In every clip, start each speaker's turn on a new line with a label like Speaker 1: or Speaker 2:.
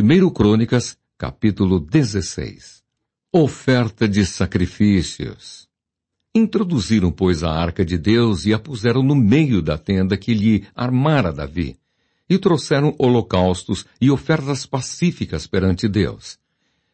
Speaker 1: 1 Crônicas, capítulo 16. Oferta de sacrifícios. Introduziram, pois, a arca de Deus e a puseram no meio da tenda que lhe armara Davi, e trouxeram holocaustos e ofertas pacíficas perante Deus.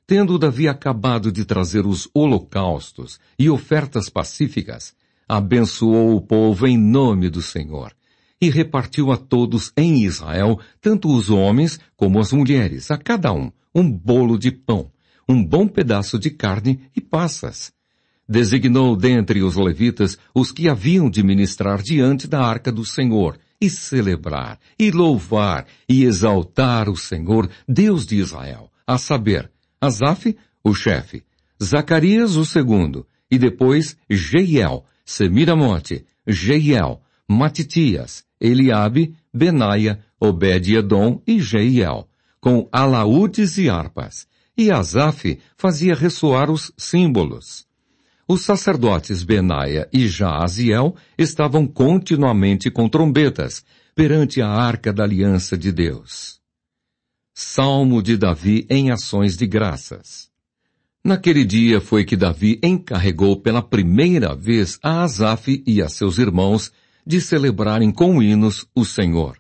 Speaker 1: Tendo Davi acabado de trazer os holocaustos e ofertas pacíficas, abençoou o povo em nome do Senhor e repartiu a todos em Israel, tanto os homens como as mulheres, a cada um, um bolo de pão, um bom pedaço de carne e passas. Designou dentre os levitas os que haviam de ministrar diante da arca do Senhor, e celebrar, e louvar, e exaltar o Senhor, Deus de Israel, a saber, Asaf, o chefe, Zacarias, o segundo, e depois Jeiel, Semiramote, Jeiel, Matitias, Eliabe, Benaia, Obed-Edom e Jeiel, com alaúdes e harpas, e Asaf fazia ressoar os símbolos. Os sacerdotes Benaia e Jaaziel estavam continuamente com trombetas perante a arca da aliança de Deus. Salmo de Davi em ações de graças. Naquele dia foi que Davi encarregou pela primeira vez a Asaf e a seus irmãos de celebrarem com hinos o Senhor.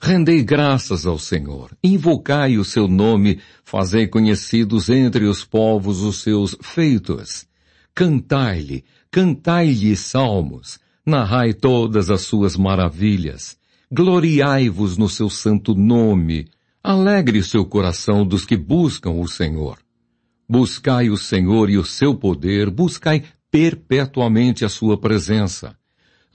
Speaker 1: Rendei graças ao Senhor, invocai o seu nome, fazei conhecidos entre os povos os seus feitos. Cantai-lhe, cantai-lhe salmos, narrai todas as suas maravilhas. Gloriai-vos no seu santo nome, alegre seu coração dos que buscam o Senhor. Buscai o Senhor e o seu poder, buscai perpetuamente a sua presença.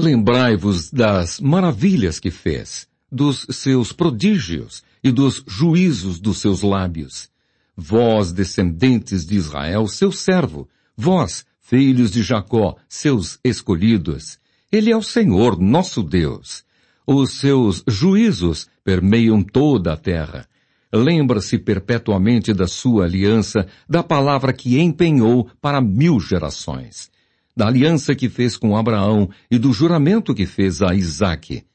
Speaker 1: Lembrai-vos das maravilhas que fez, dos seus prodígios e dos juízos dos seus lábios. Vós, descendentes de Israel, seu servo, vós, filhos de Jacó, seus escolhidos. Ele é o Senhor, nosso Deus. Os seus juízos permeiam toda a terra. Lembra-se perpetuamente da sua aliança, da palavra que empenhou para mil gerações da aliança que fez com Abraão e do juramento que fez a Isaque,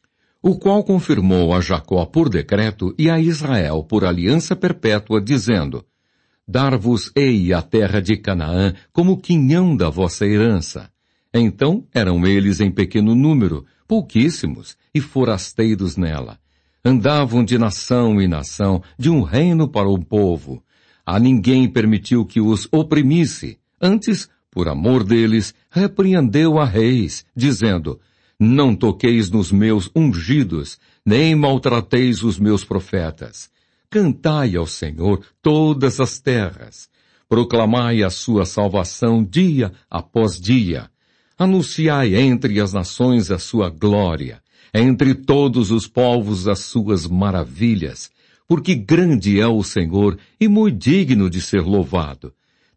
Speaker 1: o qual confirmou a Jacó por decreto e a Israel por aliança perpétua, dizendo, Dar-vos-ei a terra de Canaã como quinhão da vossa herança. Então eram eles em pequeno número, pouquíssimos, e forasteiros nela. Andavam de nação em nação, de um reino para um povo. A ninguém permitiu que os oprimisse, antes por amor deles, repreendeu a reis, dizendo, Não toqueis nos meus ungidos, nem maltrateis os meus profetas. Cantai ao Senhor todas as terras. Proclamai a sua salvação dia após dia. Anunciai entre as nações a sua glória, entre todos os povos as suas maravilhas, porque grande é o Senhor e muito digno de ser louvado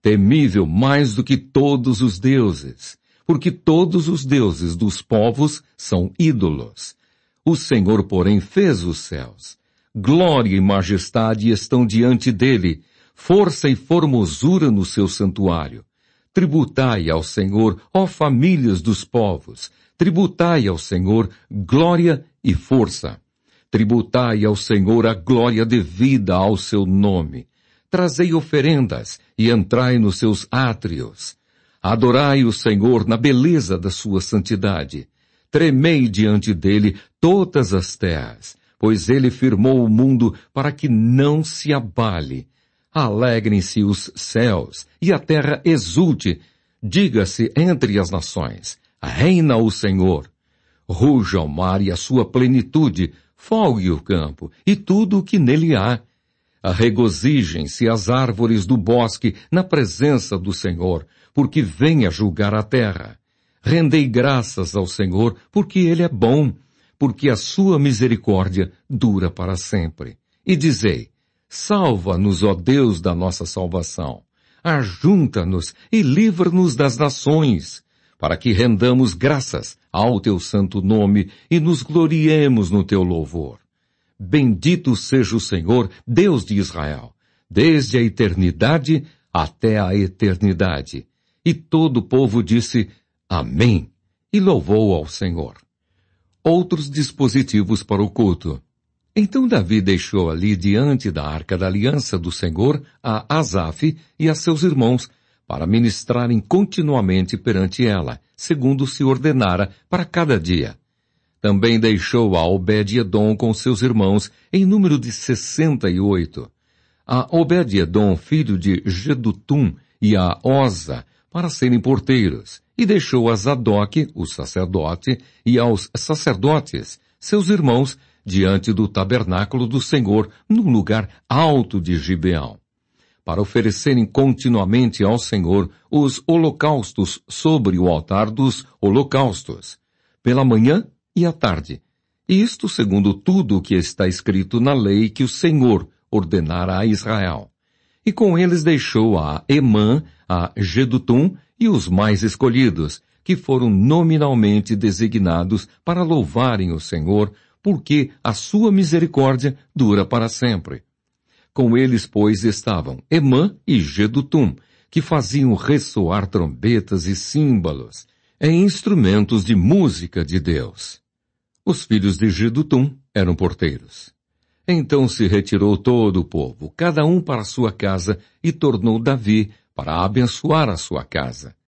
Speaker 1: temível mais do que todos os deuses, porque todos os deuses dos povos são ídolos. O Senhor, porém, fez os céus. Glória e majestade estão diante dele, força e formosura no seu santuário. Tributai ao Senhor, ó famílias dos povos, tributai ao Senhor glória e força. Tributai ao Senhor a glória devida ao seu nome trazei oferendas e entrai nos seus átrios. Adorai o Senhor na beleza da sua santidade. Tremei diante dele todas as terras, pois ele firmou o mundo para que não se abale. Alegrem-se os céus e a terra exulte. Diga-se entre as nações, reina o Senhor. Ruja o mar e a sua plenitude, folgue o campo e tudo o que nele há Arregozijem-se as árvores do bosque na presença do Senhor, porque vem a julgar a terra. Rendei graças ao Senhor, porque Ele é bom, porque a sua misericórdia dura para sempre. E dizei, salva-nos, ó Deus da nossa salvação. Ajunta-nos e livra-nos das nações, para que rendamos graças ao teu santo nome e nos gloriemos no teu louvor Bendito seja o Senhor, Deus de Israel, desde a eternidade até a eternidade. E todo o povo disse Amém e louvou ao Senhor. Outros dispositivos para o culto. Então Davi deixou ali diante da arca da aliança do Senhor a Asaf e a seus irmãos para ministrarem continuamente perante ela, segundo se ordenara para cada dia. Também deixou a Obed-Edom com seus irmãos em número de sessenta e oito. A Obed-Edom, filho de Gedutum, e a Osa, para serem porteiros, e deixou a Zadok, o sacerdote, e aos sacerdotes, seus irmãos, diante do tabernáculo do Senhor, no lugar alto de Gibeão, para oferecerem continuamente ao Senhor os holocaustos sobre o altar dos holocaustos. Pela manhã, e à tarde. Isto segundo tudo o que está escrito na lei que o Senhor ordenara a Israel. E com eles deixou a Emã, a Gedutum e os mais escolhidos, que foram nominalmente designados para louvarem o Senhor, porque a sua misericórdia dura para sempre. Com eles, pois, estavam Emã e Gedutum, que faziam ressoar trombetas e símbolos, em instrumentos de música de Deus. Os filhos de Gidutum eram porteiros. Então se retirou todo o povo, cada um para sua casa, e tornou Davi para abençoar a sua casa,